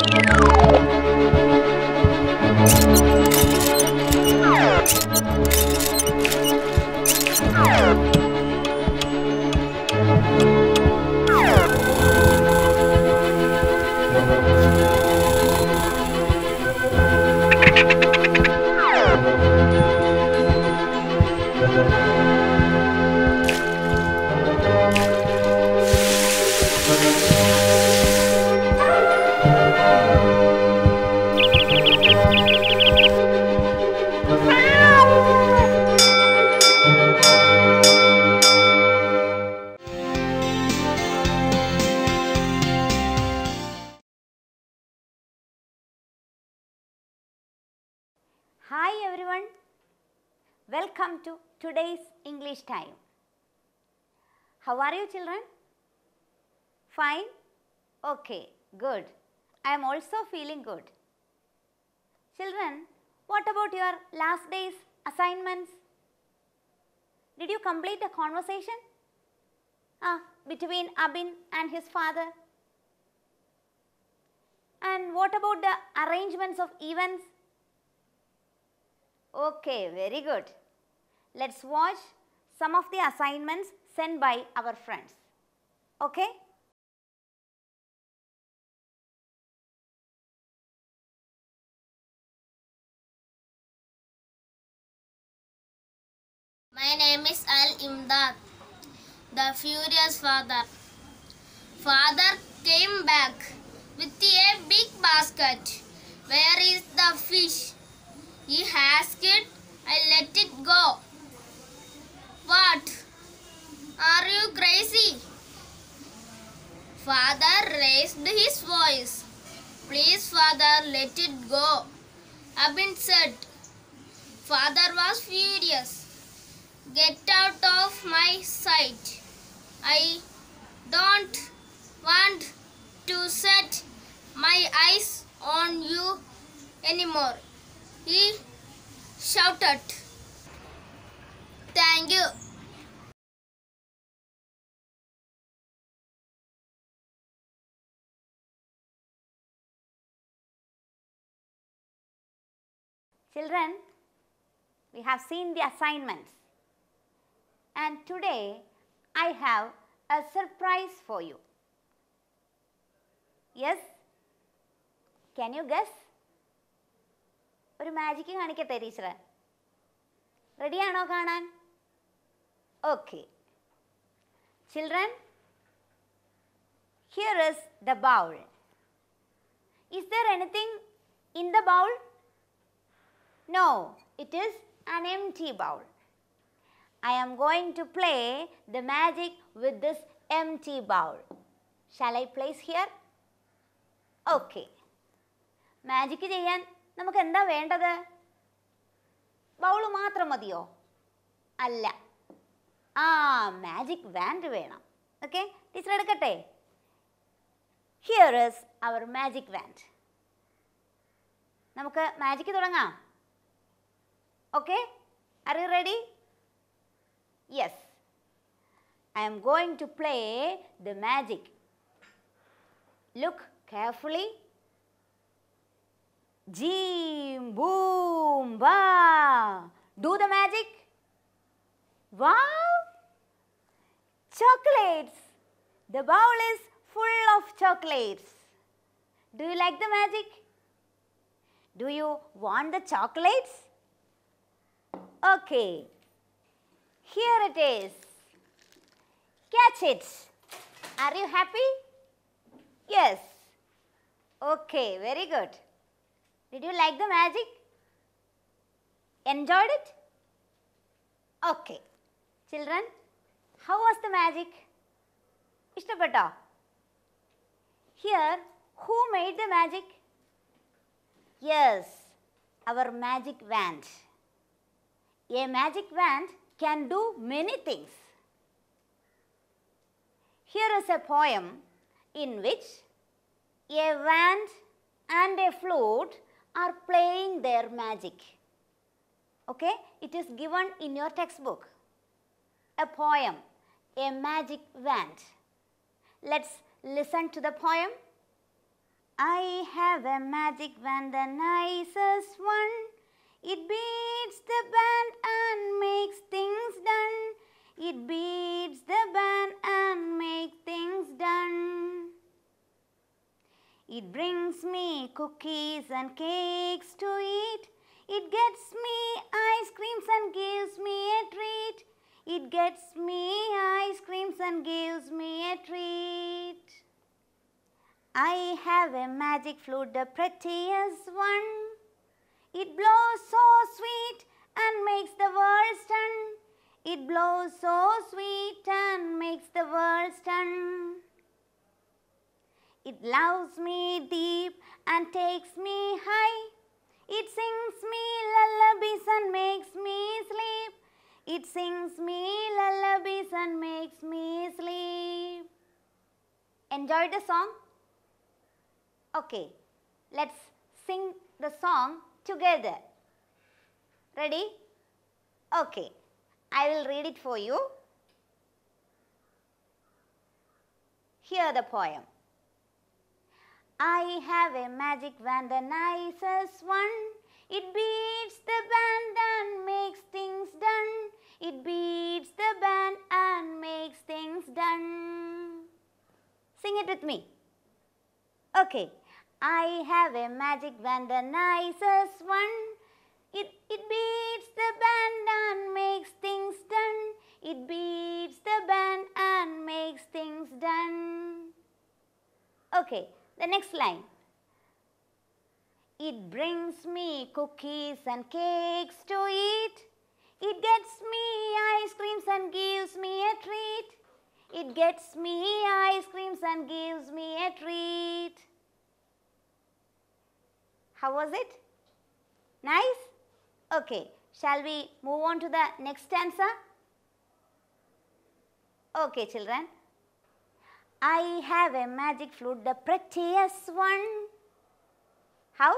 Thank you. Hi everyone, welcome to today's English time. How are you children? Fine? Okay, good. I am also feeling good. Children, what about your last day's assignments? Did you complete the conversation? Ah, between Abin and his father? And what about the arrangements of events Okay, very good. Let us watch some of the assignments sent by our friends. Okay? My name is Al Imdad, the furious father. Father came back with a big basket. Where is the fish? He has it. I let it go. What? Are you crazy? Father raised his voice. Please, father, let it go. Abin said. Father was furious. Get out of my sight. I don't want to set my eyes on you anymore. He shouted. Thank you. Children, we have seen the assignments and today I have a surprise for you. Yes? Can you guess? ഒരു magic കാണിക്കട്ടെ ടീച്ചറെ റെഡിയാണോ കാണാൻ okay children here is the bowl is there anything in the bowl no it is an empty bowl. I am going to play the magic with this empty bowl. Shall I place here? Okay. Magic ചെയ്യാൻ നമുക്ക് എന്താ വേണ്ടത് bowl മാത്രം മതിയോ അല്ല ആ magic wand വേണം okay teacher എടുക്കട്ടെ here is our magic wand നമുക്ക് മാജിക് തുടങ്ങാം okay are you ready yes I'm going to play the magic look carefully Jim, boom, ba. Do the magic. Wow! Chocolates. The bowl is full of chocolates. Do you like the magic? Do you want the chocolates? Okay. Here it is. Catch it. Are you happy? Yes. Okay, very good. Did you like the magic? Enjoyed it? Okay. Children, how was the magic? Ishtapata. Here, who made the magic? Yes, our magic wand. A magic wand can do many things. Here is a poem in which a wand and a flute are playing their magic. Okay? It is given in your textbook. A poem, a magic wand. Let's listen to the poem. I have a magic wand, the nicest one. It beats the band and makes things done. It beats the band and makes things done. It brings me cookies and cakes to eat. It gets me ice creams and gives me a treat. It gets me ice creams and gives me a treat. I have a magic flute, the prettiest one. It blows so sweet and makes the world turn. It blows so sweet and makes the world turn. It loves me deep and takes me high. It sings me lullabies and makes me sleep. It sings me lullabies and makes me sleep. Enjoy the song? Okay, let's sing the song together. Ready? Okay, I will read it for you. Hear the poem. I have a magic wand, the nicest one. It beats the band and makes things done. It beats the band and makes things done. Sing it with me. Okay. I have a magic wand, the nicest one. It, it beats the band and makes things done. It beats the band and makes things done. Okay. The next line. It brings me cookies and cakes to eat. It gets me ice creams and gives me a treat. It gets me ice creams and gives me a treat. How was it? Nice? Okay. Shall we move on to the next stanza? Okay, children. I have a magic flute, the prettiest one. How?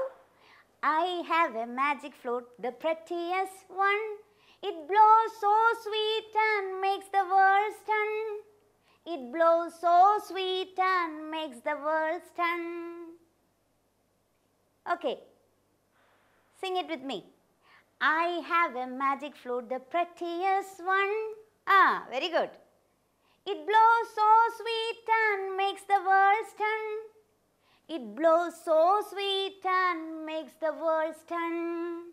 I have a magic flute, the prettiest one. It blows so sweet and makes the world stun. It blows so sweet and makes the world stun. Okay, sing it with me. I have a magic flute, the prettiest one. Ah, very good. It blows so sweet and makes the world turn. It blows so sweet and makes the world turn.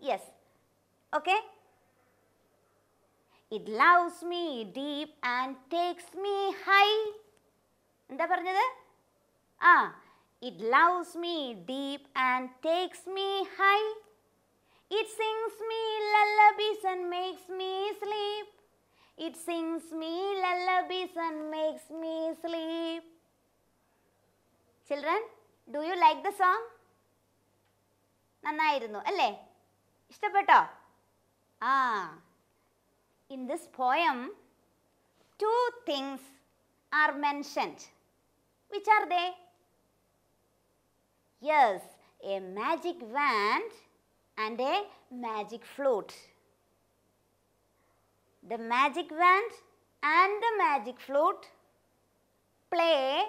Yes. Okay? It loves me deep and takes me high. എന്താ പറഞ്ഞത് ആ it loves me deep and takes me high it sings me lullabies and makes me sleep it sings me lullabies and makes me sleep. Children, do you like the song? നന്നായിരുന്നു അല്ലേ ഇഷ്ടപ്പെട്ടോ ആ in this poem two things are mentioned which are they yes a magic wand and a magic flute the magic wand and the magic flute play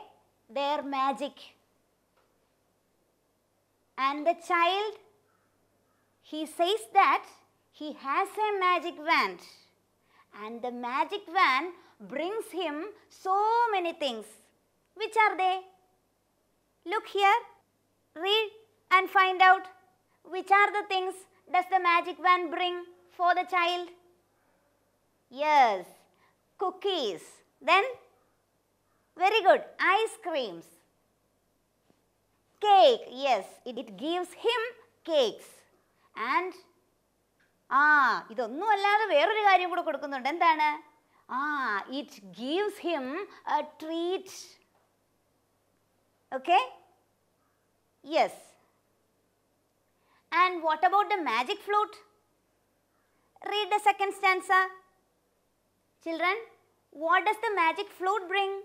their magic and the child he says that he has a magic wand and the magic wand brings him so many things. Which are they? Look here, read and find out which are the things does the magic wand bring for the child. Yes. Cookies. Then? Very good. Ice creams. Cake. Yes. It, it gives him cakes. And? ആ ഇതൊന്നും അല്ലാതെ വേറൊരു കാര്യം കൂടെ കൊടുക്കുന്നുണ്ട് എന്താണ് ആ it gives him a treat okay yes and what about the magic flute read the second stanza children what does the magic flute bring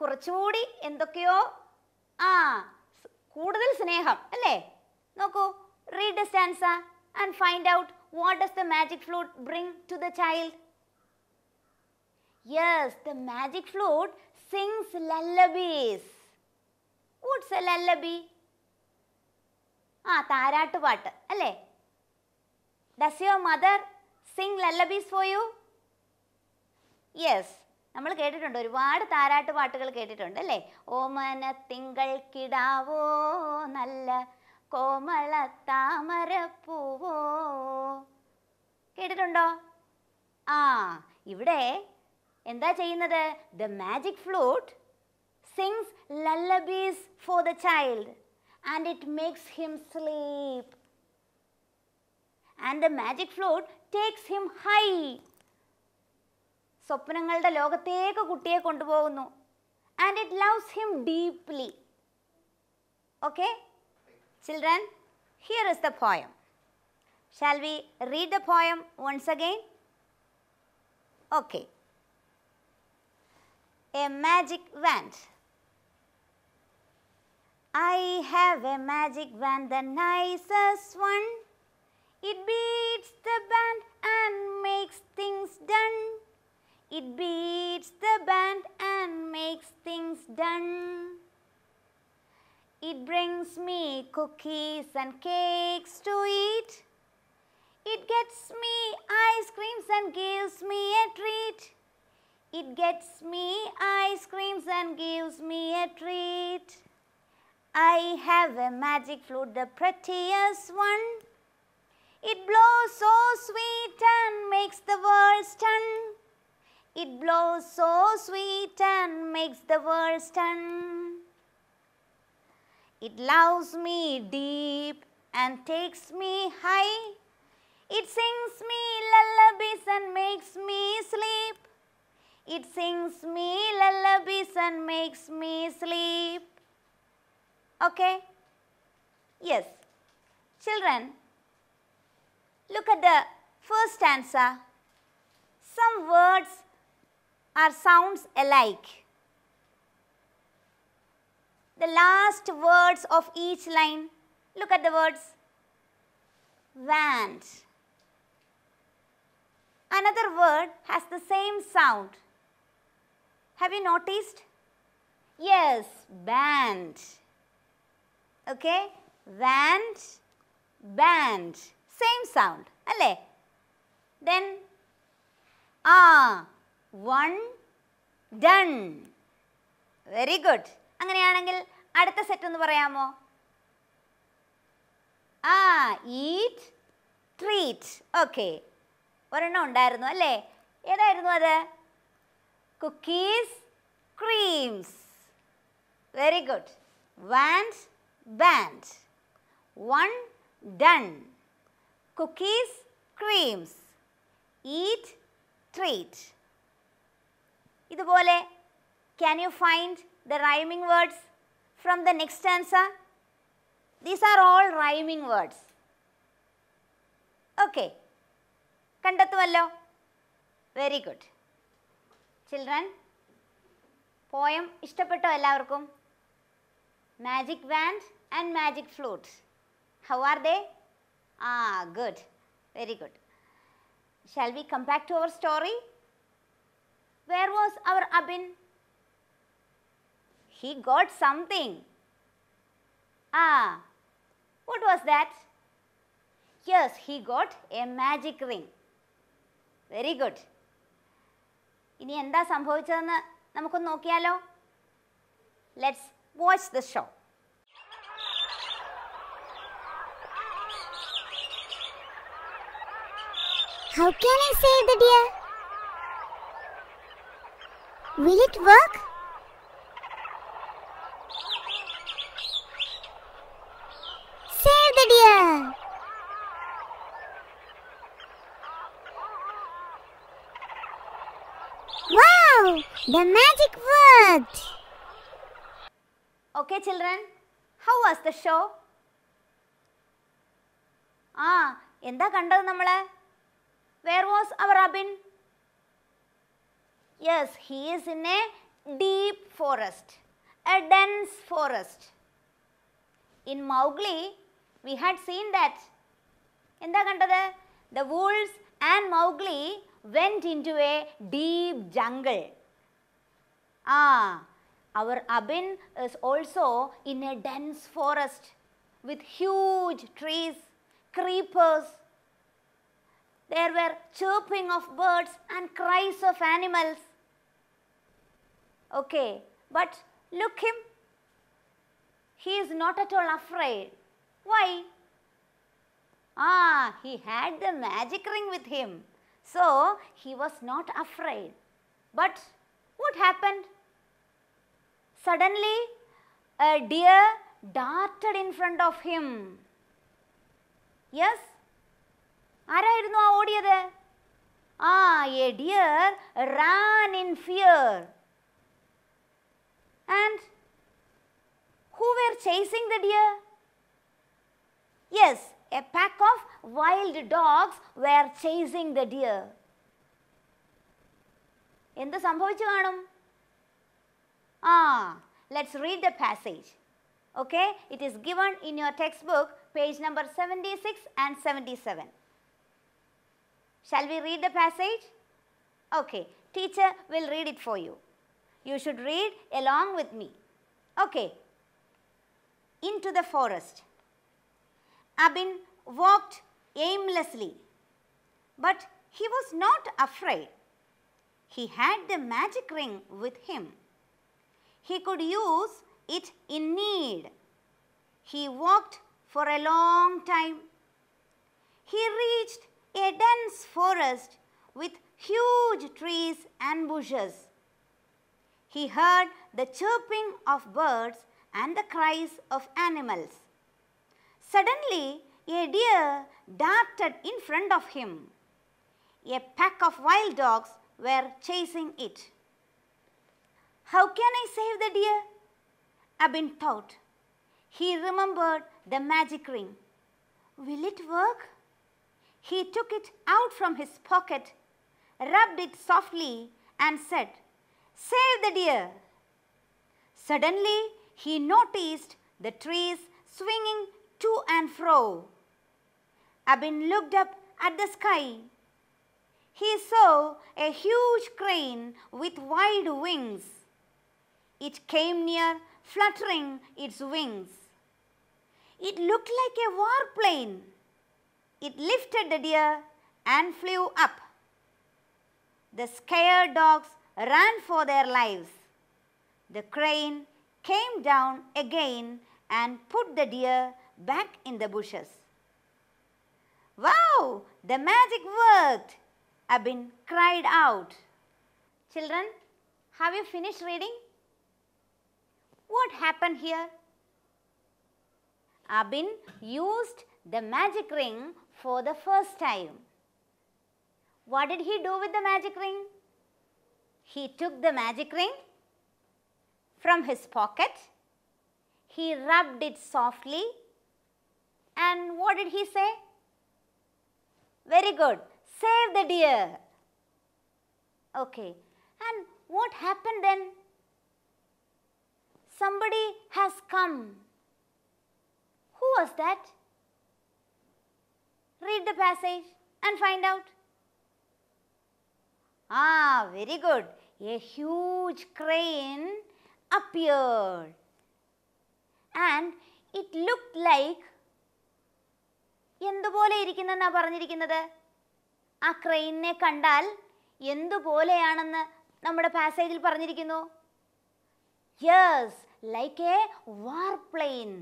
കുറച്ചുകൂടി എന്തൊക്കെയോ ആ കൂടുതൽ സ്നേഹം അല്ലേ നോക്കൂ read the stanza and find out what does the magic flute bring to the child yes the magic flute sings lullabies what's a lullaby ആ താരാട്ടുപാട്ട് അല്ലേ does your mother sing lullabies for you yes നമ്മൾ കേട്ടിട്ടുണ്ട് ഒരുപാട് താരാട്ട് പാട്ടുകൾ കേട്ടിട്ടുണ്ട് അല്ലേ ഓമന തിങ്കൾ കിടാവോ നല്ല കോമള താമര പൂവോ കേട്ടിട്ടുണ്ടോ ആ ഇവിടെ എന്താ ചെയ്യുന്നത് the magic flute sings lullabies for the child and it makes him sleep and the magic flute takes him high സ്വപ്നങ്ങളുടെ ലോകത്തേക്ക് കുട്ടിയെ കൊണ്ടുപോകുന്നു and it loves him deeply okay children here is the poem shall we read the poem once again okay a magic wand I have a magic wand, the nicest one. It beats the band and makes things done. It beats the band and makes things done. It brings me cookies and cakes to eat. It gets me ice creams and gives me a treat. It gets me ice creams and gives me a treat. I have a magic flute, the prettiest one. It blows so sweet and makes the world stun. It blows so sweet and makes the world stun. It loves me deep and takes me high. It sings me lullabies and makes me sleep. It sings me lullabies and makes me sleep. Okay? Yes. Children, Look at the first answer. Some words are sounds alike. The last words of each line, look at the words. Want. Another word has the same sound. Have you noticed? Yes, band. Okay, band, band. Same sound അല്ലേ then ആ one done very good അങ്ങനെയാണെങ്കിൽ അടുത്ത set ഒന്ന് പറയാമോ ആ eat treat okay ഒരെണ്ണം ഉണ്ടായിരുന്നു അല്ലേ ഏതായിരുന്നു അത് cookies creams very good wand band one done cookies, creams. Eat, treat. ഇതുപോലെ can you find the rhyming words from the next stanza? These are all rhyming words. Okay. കണ്ടെത്തുമല്ലോ very good children poem ഇഷ്ടപ്പെട്ടോ എല്ലാവർക്കും Magic band and magic flute How are they? Ah, good. Very good. Shall we come back to our story? Where was our Abin? He got something. Ah, what was that? Yes, he got a magic ring. Very good ഇനി എന്താ സംഭവിച്ചതെന്ന് നമുക്കൊന്ന് നോക്കിയാലോ let's watch the show How can I save the deer? Will it work? Save the deer! Wow! The magic worked! Okay children, how was the show? in ah, the കണ്ടത് നമ്മളെ where was our Abin? Yes, he is in a deep forest, a dense forest. In Mowgli, we had seen that. In the Gandhada, the wolves and Mowgli went into a deep jungle. Ah, our Abin is also in a dense forest with huge trees, creepers. There were chirping of birds and cries of animals. Okay, but look him. He is not at all afraid. Why? Ah, he had the magic ring with him. So, he was not afraid. But what happened? Suddenly, a deer darted in front of him. Yes, ആരായിരുന്നു ആ ഓടിയത് ആ a deer ran in fear and who were chasing the deer yes a pack of wild dogs were chasing the deer എന്ത് സംഭവിച്ചു കാണും ആ let's read the passage okay it is given in your textbook page number 76 and 77 Shall we read the passage? Okay, teacher will read it for you. You should read along with me. Okay, into the forest. Abin walked aimlessly, but he was not afraid. He had the magic ring with him. He could use it in need. He walked for a long time. He reached a dense forest with huge trees and bushes. He heard the chirping of birds and the cries of animals. Suddenly, a deer darted in front of him. A pack of wild dogs were chasing it. How can I save the deer? Abin thought. He remembered the magic ring. Will it work? He took it out from his pocket, rubbed it softly and said, Save the deer. Suddenly he noticed the trees swinging to and fro. Abin looked up at the sky. He saw a huge crane with wide wings. It came near fluttering its wings. It looked like a warplane. It lifted the deer and flew up. The scared dogs ran for their lives. The crane came down again and put the deer back in the bushes. Wow, the magic worked! Abin cried out. Children, have you finished reading? What happened here? Abin used the magic ring for the first time. What did he do with the magic ring? He took the magic ring from his pocket. He rubbed it softly. And what did he say? Very good. Save the deer. Okay. And what happened then? Somebody has come. Who was that? Read the passage and find out. Ah, very good. A huge crane appeared and it looked like എന്തുപോലെ ഇരിക്കുന്നെന്നാ പറഞ്ഞിരിക്കുന്നത് ആ ക്രെയിനെ കണ്ടാൽ എന്തുപോലെയാണെന്ന് നമ്മുടെ പാസേജിൽ പറഞ്ഞിരിക്കുന്നു യെസ് ലൈക്ക് എ വാർപ്ലെയിൻ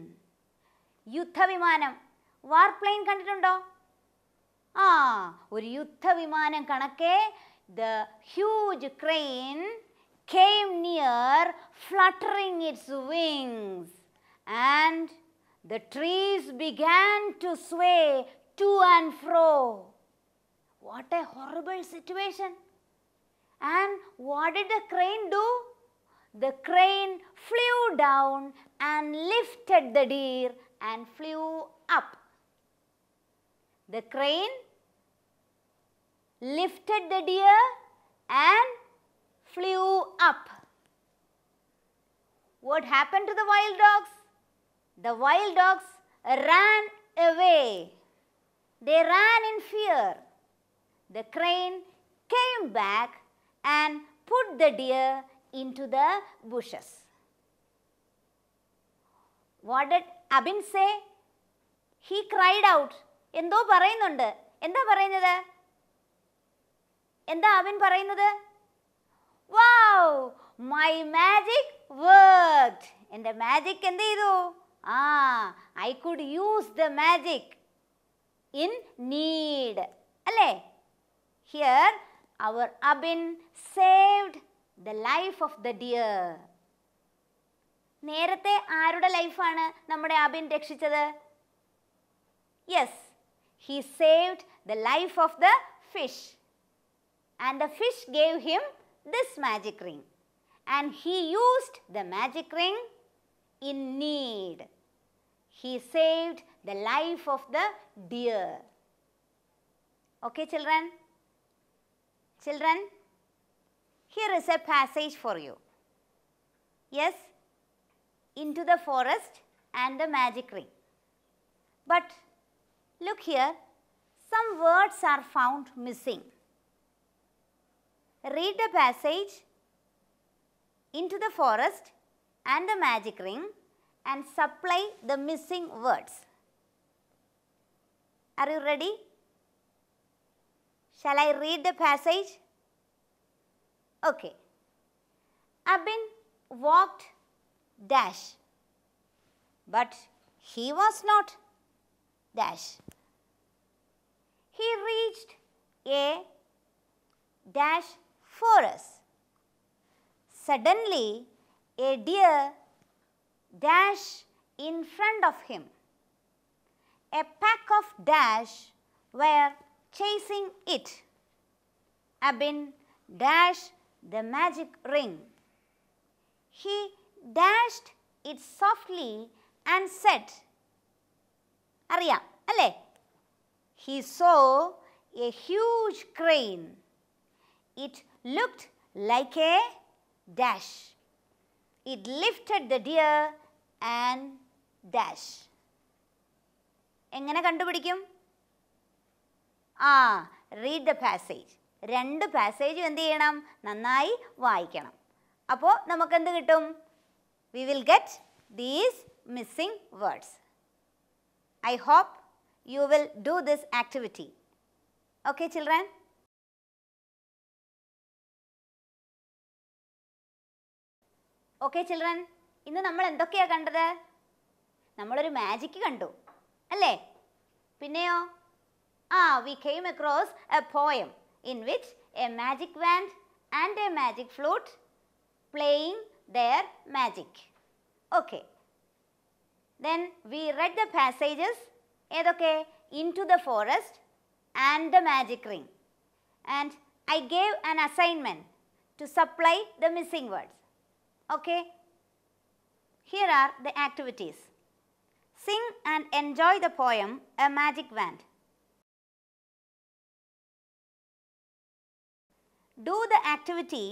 യുദ്ധവിമാനം വാർപ്ലെയിൻ കണ്ടിട്ടുണ്ടോ ആ ഒരു യുദ്ധവിമാനം കണക്കെ the huge crane came near fluttering its wings and the trees began to sway to and fro what a horrible situation and what did the crane do The crane flew down and lifted the deer and flew up. The crane lifted the deer and flew up. What happened to the wild dogs? The wild dogs ran away. They ran in fear. The crane came back and put the deer into the bushes. What did Abin say? He cried out, എന്തോ പറയുന്നുണ്ട് എന്താ പറയുന്നത് എന്താ അവൻ പറയുന്നത് my magic work എന്റെ magic എന്ത് ചെയ്തു ആ I could use the magic in need അല്ലേ here our Abin saved the life of the deer നേരത്തെ ആരുടെ ലൈഫാണ് നമ്മുടെ അബിൻ രക്ഷിച്ചത് yes He saved the life of the fish. And the fish gave him this magic ring. And he used the magic ring in need. He saved the life of the deer. Okay, children? Children, here is a passage for you. Yes? Into the forest and the magic ring. But Look here, some words are found missing. Read the passage, into the forest and the magic ring and supply the missing words. Are you ready? Shall I read the passage? Okay. Abin walked dash, but he was not dash he reached a dash forest. Suddenly, a deer dashed in front of him. A pack of dash were chasing it. Abin dashed the magic ring. He dashed it softly and said, Arya, അല്ലേ he saw a huge crane. It looked like a dash. It lifted the deer and dash. Engana kandupidikum? Ah, read the passage. Rendu passage endu cheyanam? Nannayi vaikanam. Appo namak endu We will get these missing words. I hope you will do this activity. Okay children? Okay children, ഇന്ന് നമ്മൾ എന്തൊക്കെയാ കണ്ടത്? നമ്മൾ ഒരു magic കണ്ടു. അല്ലേ? പിന്നെയോ? Ah, we came across a poem in which a magic wand and a magic flute playing their magic. Okay. Then we read the passages ഏതൊക്കെ into the forest and the magic ring and I gave an assignment to supply the missing words. Okay. Here are the activities. Sing and enjoy the poem A Magic Wand. Do the activity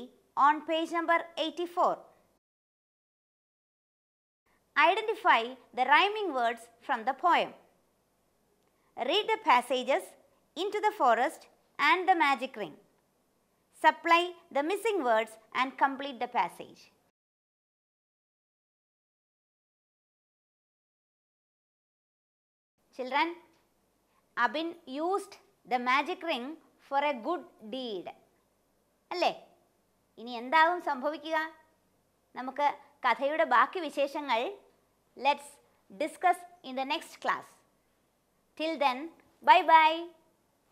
on page number 84. Identify the rhyming words from the poem. read the passages into the forest and the magic ring. Supply the missing words and complete the passage. Children, Abin used the magic ring for a good deed. അല്ലേ ഇനി എന്താവും സംഭവിക്കുക നമുക്ക് കഥയുടെ ബാക്കി വിശേഷങ്ങൾ let's discuss in the next class Till then, bye bye.